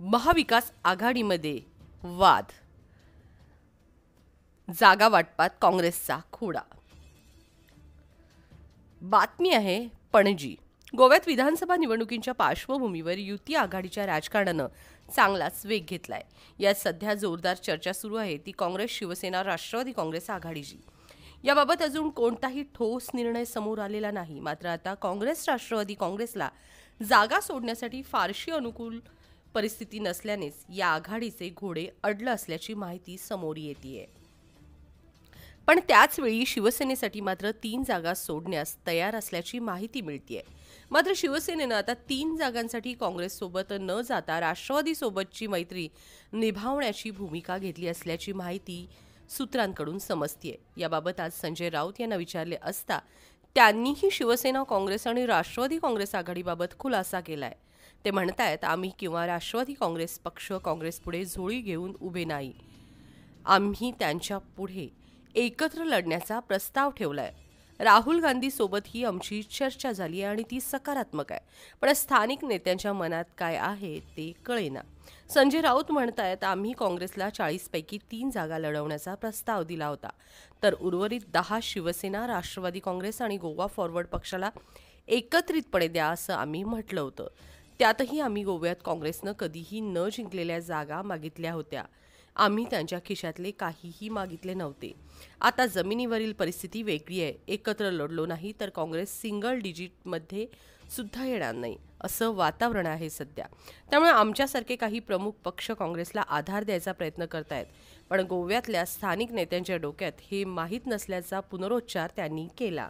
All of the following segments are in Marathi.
महाविकास आघाडीमध्ये वाद जागा वाटपात काँग्रेसचा खोडा बातमी आहे पणजी गोव्यात विधानसभा निवडणुकींच्या पार्श्वभूमीवर युती आघाडीच्या राजकारणानं चांगलाच वेग घेतलाय यात सध्या जोरदार चर्चा सुरू आहे ती काँग्रेस शिवसेना राष्ट्रवादी काँग्रेस आघाडीची याबाबत अजून कोणताही ठोस निर्णय समोर आलेला नाही मात्र आता काँग्रेस राष्ट्रवादी काँग्रेसला जागा सोडण्यासाठी फारशी अनुकूल परिस्थिती नसल्यानेच या आघाडीचे घोडे अडलं असल्याची माहिती समोर येते पण त्याचवेळी शिवसेनेसाठी मात्र तीन जागा सोडण्यास तयार असल्याची माहिती मिळतीये मात्र शिवसेनेनं आता तीन जागांसाठी काँग्रेससोबत न जाता राष्ट्रवादीसोबतची मैत्री निभावण्याची भूमिका घेतली असल्याची माहिती सूत्रांकडून समजतीये याबाबत आज संजय राऊत यांना विचारले असता त्यांनीही शिवसेना काँग्रेस आणि राष्ट्रवादी काँग्रेस आघाडीबाबत खुलासा केलाय ते आहेत आम्ही किंवा राष्ट्रवादी काँग्रेस पक्ष काँग्रेसपुढे झोळी घेऊन उभे नाही आम्ही त्यांच्या पुढे एकत्र लढण्याचा प्रस्ताव ठेवलाय राहुल गांधी सोबत ही आमची चर्चा झाली आहे आणि ती सकारात्मक आहे पण स्थानिक नेत्यांच्या मनात काय आहे ते कळेना संजय राऊत म्हणतायत आम्ही काँग्रेसला पैकी तीन जागा लढवण्याचा प्रस्ताव दिला होता तर उर्वरित दहा शिवसेना राष्ट्रवादी काँग्रेस आणि गोवा फॉरवर्ड पक्षाला एकत्रितपणे द्या असं आम्ही म्हटलं होतं त्यातही आम्ही गोव्यात काँग्रेसनं कधीही न जिंकलेल्या जागा मागितल्या होत्या आम्ही त्यांच्या खिशातले काहीही मागितले नव्हते आता जमिनीवरील परिस्थिती वेगळी आहे एकत्र लढलो नाही तर काँग्रेस सिंगल डिजिटमध्ये सुद्धा येणार नाही असं वातावरण आहे सध्या त्यामुळे आमच्यासारखे काही प्रमुख पक्ष काँग्रेसला आधार द्यायचा प्रयत्न करतायत पण गोव्यातल्या स्थानिक नेत्यांच्या डोक्यात हे माहीत नसल्याचा पुनरोच्चार त्यांनी केला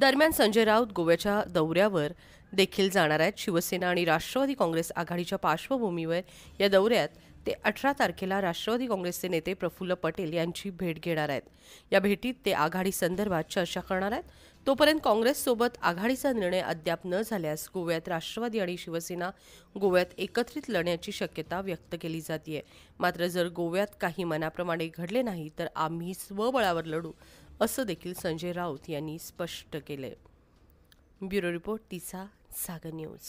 दरम्यान संजय राऊत गोव्याच्या दौऱ्यावर देखील जाणार आहेत शिवसेना आणि राष्ट्रवादी काँग्रेस आघाडीच्या पार्श्वभूमीवर या दौऱ्यात ते अठरा तारखेला राष्ट्रवादी काँग्रेसचे नेते प्रफुल्ल पटेल यांची भेट घेणार आहेत या भेटीत ते आघाडी संदर्भात चर्चा करणार आहेत तोपर्यंत काँग्रेससोबत आघाडीचा निर्णय अद्याप न झाल्यास गोव्यात राष्ट्रवादी आणि शिवसेना गोव्यात एकत्रित लढण्याची शक्यता व्यक्त केली जाते मात्र जर गोव्यात काही मनाप्रमाणे घडले नाही तर आम्ही स्वबळावर लढू असं देखील संजय राऊत यांनी स्पष्ट केले ब्युरो रिपोर्ट तिचा सागर न्यूज